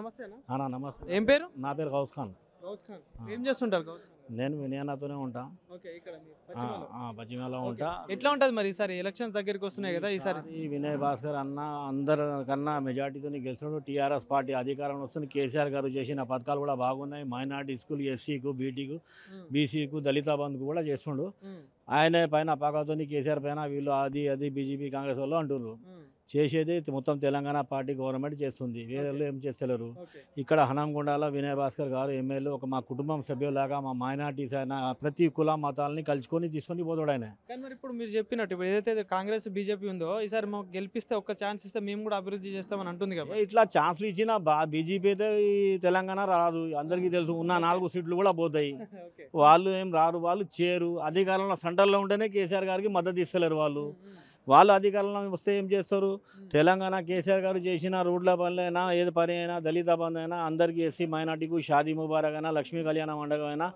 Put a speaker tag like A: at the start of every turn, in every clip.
A: నమస్తే
B: నమస్తే ఏం పేరు నా పేరు గౌస్ ఖాన్ ఏం చేస్తుంటారు నేను వినయానాతోనే ఉంటా ఓకే పశ్చిమలో ఉంటా ఎట్లా ఉంటుంది మరి ఈసారి ఎలక్షన్ దగ్గరికి వస్తున్నాయి కదా ఈసారి ఈ వినయ్ భాస్కర్ అన్న కన్నా మెజార్టీతో గెలిచినాడు టీఆర్ఎస్ పార్టీ అధికారంలో వస్తుంది కేసీఆర్ గారు చేసిన పథకాలు కూడా బాగున్నాయి మైనార్టీ స్కూల్ ఎస్సీకు బీటీకు బీసీకు దళిత బంధుకు కూడా చేస్తుండు ఆయన పైన పాకతో కేసీఆర్ పైన వీళ్ళు అది అది బీజేపీ కాంగ్రెస్ వాళ్ళు అంటున్నారు చేసేది మొత్తం తెలంగాణ పార్టీ గవర్నమెంట్ చేస్తుంది వేరేళ్ళు ఏం చేస్తలేరు ఇక్కడ హనంగొండలో వినయ్ భాస్కర్ గారు ఎమ్మెల్యే ఒక మా కుటుంబం సభ్యులాగా మా మైనార్టీస్ ఆయన ప్రతి కుల మతాలని కలుసుకొని తీసుకొని పోతాడు ఆయన
A: కానీ మరి ఇప్పుడు మీరు చెప్పినట్టు ఇప్పుడు ఏదైతే కాంగ్రెస్ బీజేపీ ఉందో ఈసారి మాకు గెలిపిస్తే ఒక ఛాన్స్ ఇస్తే మేము కూడా అభివృద్ధి చేస్తామని అంటుంది కదా ఇట్లా
B: ఛాన్స్లు ఇచ్చిన బీజేపీ
A: అయితే ఈ తెలంగాణ
B: రాదు అందరికీ తెలుసు ఉన్న నాలుగు సీట్లు కూడా పోతాయి వాళ్ళు ఏం రారు వాళ్ళు చేరు అధికారంలో సెంటర్లో ఉంటేనే కేసీఆర్ గారికి మద్దతు ఇస్తలేరు వాళ్ళు వాళ్ళు అధికారంలో వస్తే ఏం చేస్తారు తెలంగాణ కేసీఆర్ గారు చేసిన రోడ్ల పనులైనా ఏది పని అయినా దళిత బంధు అయినా అందరికీ ఎస్సీ మైనార్టీకు షాదీ ముబారక్ అయినా లక్ష్మీ కళ్యాణ మండపం అయినా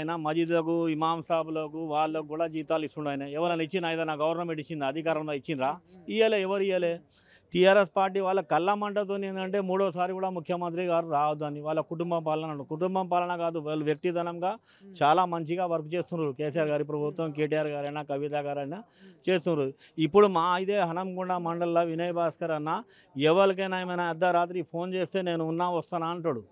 B: అయినా మసీదులకు ఇమాం సాబులకు వాళ్ళకు కూడా జీతాలు ఇస్తుండే ఎవరైనా ఇచ్చినా ఏదైనా గవర్నమెంట్ ఇచ్చిందా అధికారంలో ఇచ్చిందా ఇవ్వలే ఎవరు ఇయ్యలే టీఆర్ఎస్ పార్టీ వాళ్ళ మంటతో ఏంటంటే మూడోసారి కూడా ముఖ్యమంత్రి గారు అని వాళ్ళ కుటుంబం పాలన కుటుంబం పాలన కాదు వాళ్ళు వ్యక్తిధనంగా చాలా మంచిగా వర్క్ చేస్తున్నారు కేసీఆర్ గారి ప్రభుత్వం కేటీఆర్ గారైనా కవిత గారైనా చేస్తున్నారు ఇప్పుడు మా ఇదే హనంకొండ మండలిలో వినయ్ భాస్కర్ అన్న ఎవరికైనా ఏమైనా అర్ధరాత్రి ఫోన్ చేస్తే నేను ఉన్నా వస్తానా అంటాడు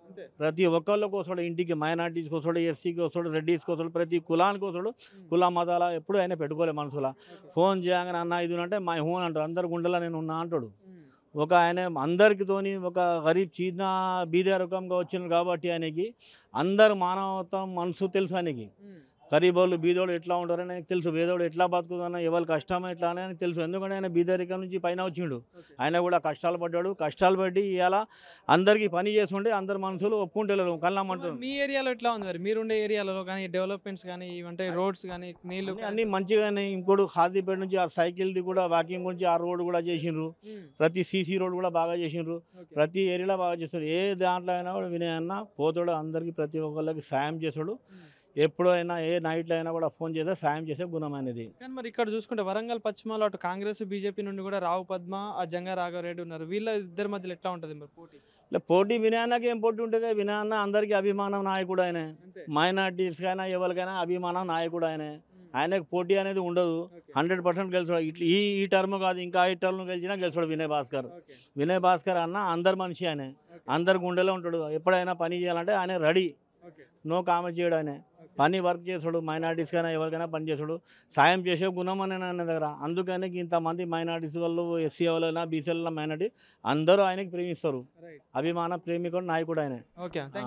B: ప్రతి ఒక్కళ్ళకి వస్తాడు ఇంటికి మైనార్టీస్కి వస్తాడు ఎస్సీకి వస్తాడు రెడ్డీస్కి వస్తాడు ప్రతి కులానికి వస్తాడు కుల మతాల ఎప్పుడు అయినా పెట్టుకోలే మనసులా ఫోన్ చేయగానే అన్న ఇది అంటే మా హోన్ అంటారు అందరు గుండెలా నేను ఉన్నా అంటాడు ఒక ఆయన అందరికితోని ఒక గరీబ్ చిన్న బీద రకంగా వచ్చినారు కాబట్టి ఆయనకి అందరు మానవత్వం మనసు తెలుసు ఆయనకి గరీబోళ్ళు బీదోడు ఎట్లా ఉంటారని ఆయనకు తెలుసు బీదోడు ఎట్లా బతుకుతున్నా ఎవరి కష్టమే ఎట్లా అని ఆయనకు తెలుసు ఎందుకంటే ఆయన బీదరిక నుంచి పైన వచ్చిండు ఆయన కూడా కష్టాలు పడ్డాడు కష్టాలు పడి ఇలా అందరికీ పని చేసుకుంటే అందరు మనుషులు ఒప్పుకుంటారు కళ్ళమంటారు
A: మీ ఏరియాలో ఎట్లా ఉంది మరి మీరుండే ఏరియాలో కానీ డెవలప్మెంట్స్ కానీ ఇవంటే రోడ్స్ కానీ నీళ్ళు అన్ని
B: మంచిగానే ఇంకోటి హాజీపేట నుంచి ఆ సైకిల్ది కూడా వాకింగ్ గురించి ఆ రోడ్ కూడా చేసిండ్రు ప్రతి సీసీ రోడ్ కూడా బాగా చేసిండ్రు ప్రతి ఏరియాలో బాగా చేస్తారు ఏ దాంట్లో అయినా కూడా వినయన్న పోతాడు అందరికీ ప్రతి ఒక్కళ్ళకి సాయం చేస్తాడు ఎప్పుడైనా ఏ నైట్లో అయినా కూడా ఫోన్ చేస్తే సాయం చేసే గుణం అనేది
A: కానీ మరి ఇక్కడ చూసుకుంటే వరంగల్ పశ్చిమలో అటు కాంగ్రెస్ బీజేపీ నుండి కూడా రావు పద్మ ఆ జంగా రాఘవరెడ్డి ఉన్నారు వీళ్ళ ఇద్దరి మధ్యలో ఎట్లా ఉంటుంది మరి పోటీ
B: ఇలా పోటీ ఏం పోటీ ఉంటుంది వినాయన్న అందరికీ అభిమానం నాయకుడు ఆయనే కైనా ఎవరికైనా అభిమానం నాయకుడు ఆయనే ఆయనకు పోటీ అనేది ఉండదు హండ్రెడ్ పర్సెంట్ గెలిచాడు ఇట్లా ఈ ఈ టర్మ్ కాదు ఇంకా ఈ టర్మ్ గెలిచినా గెలిచాడు వినయ్ భాస్కర్ వినయ్ భాస్కర్ అన్న అందరు మనిషి ఆయనే అందరు గుండెలో ఉంటాడు ఎప్పుడైనా పని చేయాలంటే ఆయన రెడీ నో కామెంట్ చేయడం ఆయనే పని వర్క్ చేసుడు మైనార్టీస్కైనా ఎవరికైనా పని చేసుడు సాయం చేసే గుణం అని ఆయన దగ్గర అందుకని ఇంతమంది మైనార్టీస్ వాళ్ళు ఎస్సీ వాళ్ళైనా బీసీ వాళ్ళ మైనార్టీ అందరూ ఆయనకి ప్రేమిస్తారు అభిమాన ప్రేమికుడు నాయకుడు ఆయన ఓకే